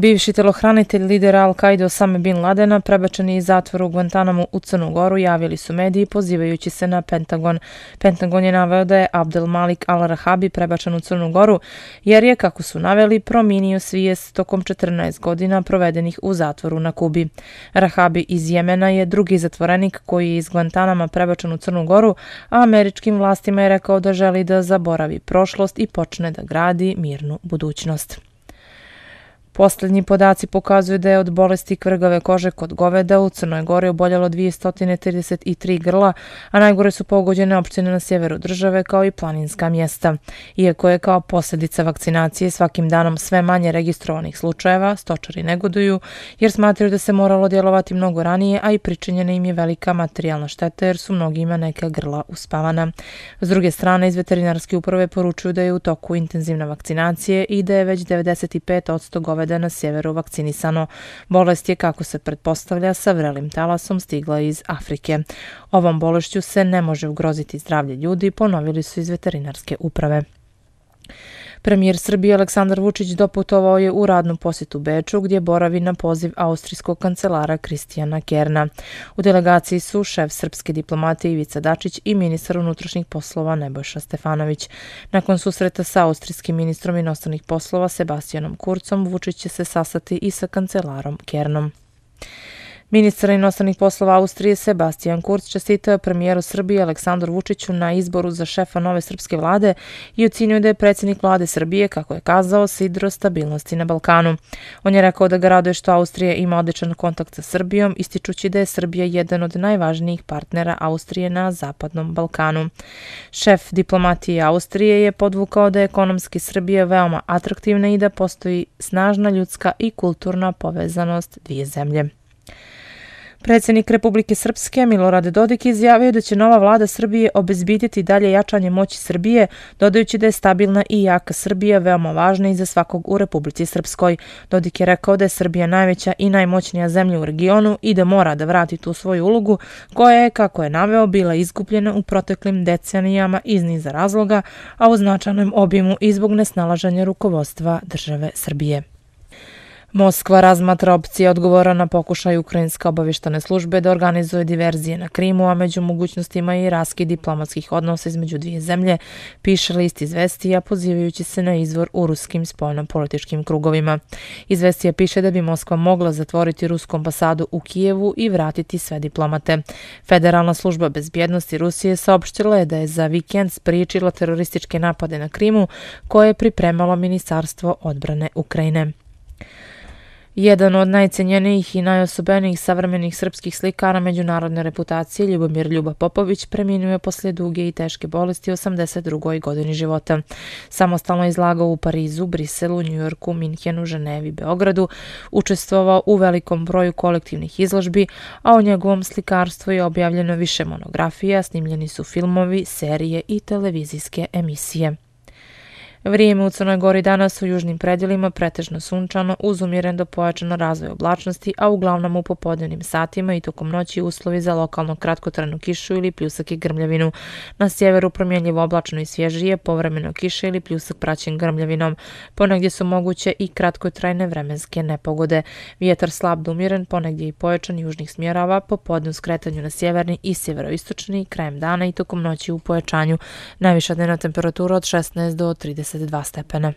Bivši telohranitelj lidera Al-Qaida Osama bin Ladena prebačen je iz zatvora u Guantanamu u Crnu Goru, javili su mediji pozivajući se na Pentagon. Pentagon je naveo da je Abdel Malik al-Rahabi prebačen u Crnu Goru jer je, kako su naveli, prominio svijest tokom 14 godina provedenih u zatvoru na Kubi. Rahabi iz Jemena je drugi zatvorenik koji je iz Guantanama prebačen u Crnu Goru, a američkim vlastima je rekao da želi da zaboravi prošlost i počne da gradi mirnu budućnost. Poslednji podaci pokazuju da je od bolesti krgave kože kod goveda u Crnoj gori oboljalo 233 grla, a najgore su pogođene opštine na sjeveru države kao i planinska mjesta. Iako je kao posljedica vakcinacije svakim danom sve manje registrovanih slučajeva, stočari negoduju jer smatraju da se moralo djelovati mnogo ranije, a i pričinjena im je velika materijalna šteta jer su mnogima neka grla uspavana. S druge strane, iz veterinarske uprave poručuju da je u toku intenzivna vakcinacije i da je već 95% goveda povede na sjeveru vakcinisano. Bolest je, kako se pretpostavlja, sa vrelim talasom stigla iz Afrike. Ovom bolešću se ne može ugroziti zdravlje ljudi, ponovili su iz veterinarske uprave. Premijer Srbije Aleksandar Vučić doputovao je u radnu posjetu Beču gdje boravi na poziv austrijskog kancelara Kristijana Kerna. U delegaciji su šef srpske diplomatije Ivica Dačić i ministar unutrašnjih poslova Nebojša Stefanović. Nakon susreta sa austrijskim ministrom inostranih poslova Sebastijanom Kurcom, Vučić će se sastati i sa kancelarom Kernom. Ministar inostranih poslova Austrije Sebastian Kurz čestitao premijeru Srbije Aleksandru Vučiću na izboru za šefa nove srpske vlade i ocinio da je predsjednik vlade Srbije, kako je kazao, sidro stabilnosti na Balkanu. On je rekao da ga raduje što Austrija ima odličan kontakt sa Srbijom, ističući da je Srbija jedan od najvažnijih partnera Austrije na Zapadnom Balkanu. Šef diplomatije Austrije je podvukao da je ekonomski Srbije veoma atraktivna i da postoji snažna ljudska i kulturna povezanost dvije zemlje. Predsjednik Republike Srpske Milorad Dodik izjavio da će nova vlada Srbije obezbiditi dalje jačanje moći Srbije, dodajući da je stabilna i jaka Srbija veoma važna i za svakog u Republici Srpskoj. Dodik je rekao da je Srbija najveća i najmoćnija zemlja u regionu i da mora da vrati tu svoju ulogu, koja je, kako je naveo, bila izgubljena u proteklim decenijama iz niza razloga, a u značajnom obimu i zbog nesnalaženja rukovodstva države Srbije. Moskva razmatra opcije odgovora na pokušaj Ukrajinske obavištane službe da organizuje diverzije na Krimu, a među mogućnostima i raski diplomatskih odnosa između dvije zemlje, piše list izvestija pozivajući se na izvor u ruskim spoljno-političkim krugovima. Izvestija piše da bi Moskva mogla zatvoriti rusku ambasadu u Kijevu i vratiti sve diplomate. Federalna služba bezbjednosti Rusije saopštila je da je za vikend spriječila terorističke napade na Krimu koje je pripremalo Ministarstvo odbrane Ukrajine. Jedan od najcenjenijih i najosobenijih savrmenih srpskih slikara međunarodne reputacije Ljubomir Ljuba Popović preminuje poslije duge i teške bolesti 82. godini života. Samostalno izlagao u Parizu, Briselu, Njujorku, Minhenu, Ženevi, Beogradu, učestvovao u velikom broju kolektivnih izložbi, a o njegovom slikarstvu je objavljeno više monografija, snimljeni su filmovi, serije i televizijske emisije. Vrijeme u Crnoj Gori danas u južnim predjelima pretežno sunčano, uz umjeren do pojačano razvoj oblačnosti, a uglavnom u popodnevnim satima i tokom noći uslovi za lokalno kratkotrenu kišu ili pljusak i grmljavinu. Na sjeveru promjenljivo oblačno i svježije, povremeno kiše ili pljusak praćen grmljavinom. Ponegdje su moguće i kratkotrajne vremenske nepogode. Vjetar slab umjeren, ponegdje i pojačan južnih smjerava, popodnu skretanju na sjeverni i sjeveroistočni, krajem dana i tokom noći u pojačanju. Najviša dnevna temperatura od 16 do 30. 22 stepena.